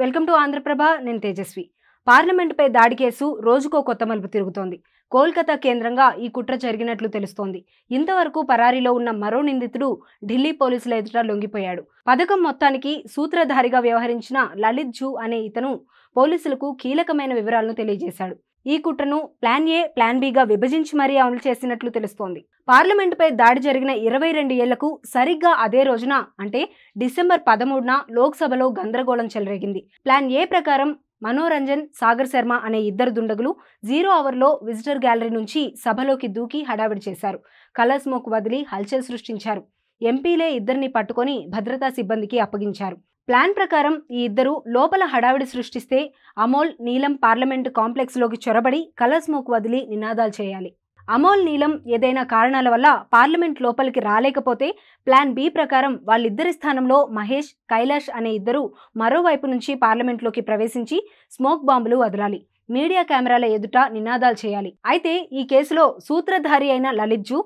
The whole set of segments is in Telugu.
వెల్కమ్ టు ఆంధ్రప్రభ నేను తేజస్వి పార్లమెంటుపై దాడి కేసు రోజుకో కొత్త మలుపు తిరుగుతోంది కోల్కతా కేంద్రంగా ఈ కుట్ర జరిగినట్లు తెలుస్తోంది ఇంతవరకు పరారీలో ఉన్న మరో నిందితుడు ఢిల్లీ పోలీసుల ఎదుట లొంగిపోయాడు పథకం మొత్తానికి సూత్రధారిగా వ్యవహరించిన లలిత్ జూ అనే ఇతను పోలీసులకు కీలకమైన వివరాలను తెలియజేశాడు ఈ కుట్రను ప్లాన్ ఏ ప్లాన్ బీగా విభజించి మరీ అమలు చేసినట్లు తెలుస్తోంది పార్లమెంటుపై దాడి జరిగిన ఇరవై రెండు ఏళ్లకు సరిగ్గా అదే రోజున అంటే డిసెంబర్ పదమూడున లోక్సభలో గందరగోళం చెలరేగింది ప్లాన్ ఏ ప్రకారం మనోరంజన్ సాగర్ శర్మ అనే ఇద్దరు దుండగులు జీరో అవర్లో విజిటర్ గ్యాలరీ నుంచి సభలోకి దూకి హడావిడి చేశారు కలర్ స్మోక్ వదిలి హల్చల్ సృష్టించారు ఎంపీలే ఇద్దరిని పట్టుకొని భద్రతా సిబ్బందికి అప్పగించారు ప్లాన్ ప్రకారం ఈ ఇద్దరు లోపల హడావిడి సృష్టిస్తే అమోల్ నీలం పార్లమెంటు కాంప్లెక్స్లోకి చొరబడి కలర్ స్మోక్ వదిలి నినాదాలు చేయాలి అమోల్ నీలం ఏదైనా కారణాల వల్ల పార్లమెంట్ లోపలికి రాలేకపోతే ప్లాన్ బి ప్రకారం వాళ్ళిద్దరి స్థానంలో మహేష్ కైలాష్ అనే ఇద్దరు మరోవైపు నుంచి పార్లమెంట్లోకి ప్రవేశించి స్మోక్ బాంబులు వదలాలి మీడియా కెమెరాల ఎదుట నినాదాలు చేయాలి అయితే ఈ కేసులో సూత్రధారి అయిన లలిత్జు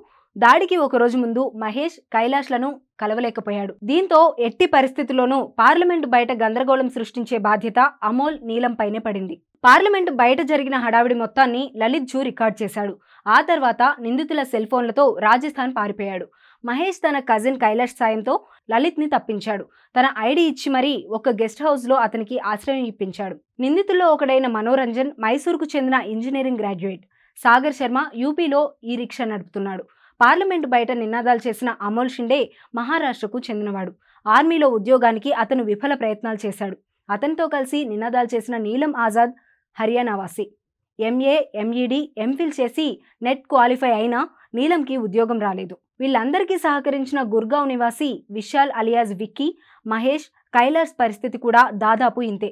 దాడికి ఒకరోజు ముందు మహేష్ కైలాష్లను కలవలేకపోయాడు దీంతో ఎట్టి పరిస్థితుల్లోనూ పార్లమెంటు బయట గందరగోళం సృష్టించే బాధ్యత అమోల్ నీలంపైనే పడింది పార్లమెంటు బయట జరిగిన హడావిడి మొత్తాన్ని లలిత్ జూ రికార్డ్ చేశాడు ఆ తర్వాత నిందితుల సెల్ఫోన్లతో రాజస్థాన్ పారిపోయాడు మహేష్ తన కజిన్ కైలాష్ సాయంతో లలిత్ని తప్పించాడు తన ఐడి ఇచ్చి మరీ ఒక గెస్ట్ హౌస్లో అతనికి ఆశ్రయం ఇప్పించాడు నిందితుల్లో ఒకడైన మనోరంజన్ మైసూర్కు చెందిన ఇంజనీరింగ్ గ్రాడ్యుయేట్ సాగర్ శర్మ యూపీలో ఈ రిక్షా నడుపుతున్నాడు పార్లమెంటు బయట నినాదాలు చేసిన అమోల్ షిండే మహారాష్ట్రకు చెందినవాడు ఆర్మీలో ఉద్యోగానికి అతను విఫల ప్రయత్నాలు చేశాడు అతనితో కలిసి నినాదాలు చేసిన నీలం ఆజాద్ హర్యానావాసి ఎంఏ ఎంఈడి ఎంఫిల్ చేసి నెట్ క్వాలిఫై అయినా నీలంకి ఉద్యోగం రాలేదు వీళ్ళందరికీ సహకరించిన గుర్గావ్ నివాసి విశాల్ అలియాజ్ విక్కీ మహేష్ కైలాస్ పరిస్థితి కూడా దాదాపు ఇంతే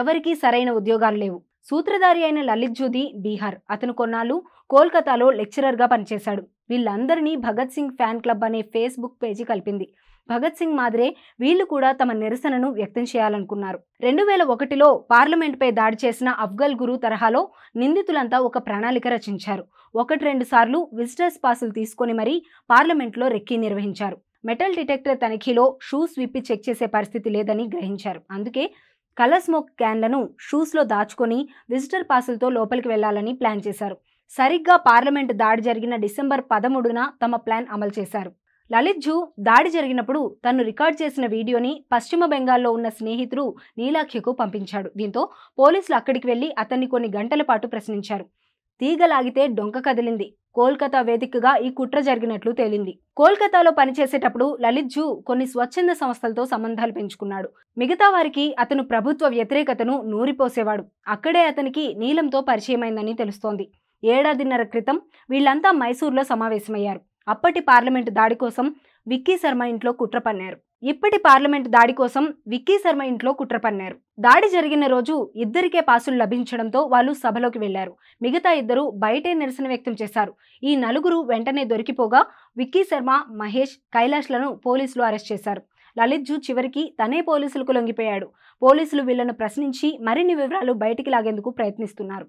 ఎవరికీ సరైన ఉద్యోగాలు లేవు సూత్రధారి అయిన లలిత్ జ్యోతి బీహార్ అతను కొన్నాళ్ళు కోల్కతాలో లెక్చరర్గా పనిచేశాడు వీళ్ళందరినీ భగత్ సింగ్ ఫ్యాన్ క్లబ్ అనే ఫేస్బుక్ పేజీ కలిపింది భగత్ సింగ్ మాదిరే వీళ్ళు కూడా తమ నిరసనను వ్యక్తం చేయాలనుకున్నారు రెండు వేల ఒకటిలో పార్లమెంట్పై దాడి చేసిన అఫ్గల్ గురు తరహాలో నిందితులంతా ఒక ప్రణాళిక రచించారు ఒకటి రెండు సార్లు విజిటర్స్ పాసులు తీసుకొని మరీ పార్లమెంట్లో రెక్కీ నిర్వహించారు మెటల్ డిటెక్టర్ తనిఖీలో షూస్ విప్పి చెక్ చేసే పరిస్థితి లేదని గ్రహించారు అందుకే కలర్ స్మోక్ క్యాన్లను షూస్లో దాచుకొని విజిటర్ పాసులతో లోపలికి వెళ్లాలని ప్లాన్ చేశారు సరిగ్గా పార్లమెంటు దాడి జరిగిన డిసెంబర్ పదమూడున తమ ప్లాన్ అమలు చేశారు లలిత్ జూ దాడి జరిగినప్పుడు తను రికార్డ్ చేసిన వీడియోని పశ్చిమ బెంగాల్లో ఉన్న స్నేహితుడు నీలాఖ్యకు పంపించాడు దీంతో పోలీసులు అక్కడికి వెళ్లి అతన్ని కొన్ని గంటల పాటు ప్రశ్నించారు తీగలాగితే డొంక కదిలింది కోల్కతా వేదికగా ఈ కుట్ర జరిగినట్లు తేలింది కోల్కతాలో పనిచేసేటప్పుడు లలిత్ జూ కొన్ని స్వచ్ఛంద సంస్థలతో సంబంధాలు పెంచుకున్నాడు మిగతా వారికి అతను ప్రభుత్వ వ్యతిరేకతను నూరిపోసేవాడు అక్కడే అతనికి నీలంతో పరిచయమైందని తెలుస్తోంది ఏడాదిన్నర క్రితం వీళ్లంతా మైసూర్లో సమావేశమయ్యారు అప్పటి పార్లమెంటు దాడి కోసం విక్కీ శర్మ ఇంట్లో కుట్ర పన్నారు ఇప్పటి పార్లమెంట్ దాడి కోసం విక్కీ శర్మ ఇంట్లో కుట్ర పన్నారు దాడి జరిగిన రోజు ఇద్దరికే పాసులు లభించడంతో వాళ్ళు సభలోకి వెళ్లారు మిగతా ఇద్దరు బయటే నిరసన వ్యక్తం చేశారు ఈ నలుగురు వెంటనే దొరికిపోగా విక్కీ శర్మ మహేష్ కైలాష్లను పోలీసులు అరెస్ట్ చేశారు లలిత్ జూ చివరికి తనే పోలీసులకు లొంగిపోయాడు పోలీసులు వీళ్లను ప్రశ్నించి మరిన్ని వివరాలు బయటికి లాగేందుకు ప్రయత్నిస్తున్నారు